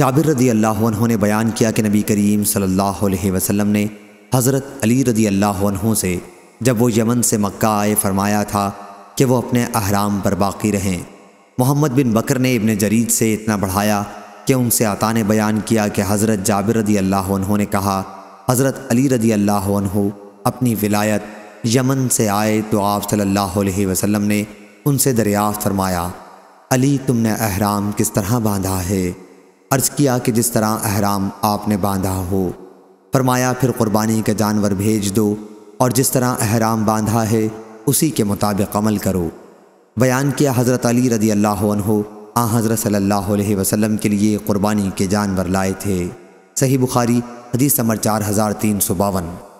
जाबिर रदी अल्लाह ने बयान किया कि नबी करीम सल्लल्लाहु अलैहि वसल्लम ने हज़रत अली रदी अल्लाह से जब वो यमन से मक्का आए फरमाया था कि वो अपने अहराम पर बाकी रहें मोहम्मद बिन बकर ने इबन जरीद से इतना बढ़ाया कि उनसे आता ने बयान किया कि हज़रत जाबिर रदी अल्लाह ने कहा हज़रत अली रदी अल्लाह अपनी विलायत यमन से आए तो आप सल्लल्लाहु अलैहि वसल्लम ने उनसे दरियाफ़ फरमाया अली तुमने अहराम किस तरह बांधा है अर्ज़ किया कि जिस तरह अहराम आपने बांधा हो फरमाया फिर कुर्बानी के जानवर भेज दो और जिस तरह अहराम बांधा है उसी के मुताबिक अमल करो बयान किया हज़रत अली रदी अल्लाह आ हज़रत सल्ला वसम के लिए कुर्बानी के जानवर लाए थे सही बुखारी हदीस नंबर चार हज़ार तीन सौ बावन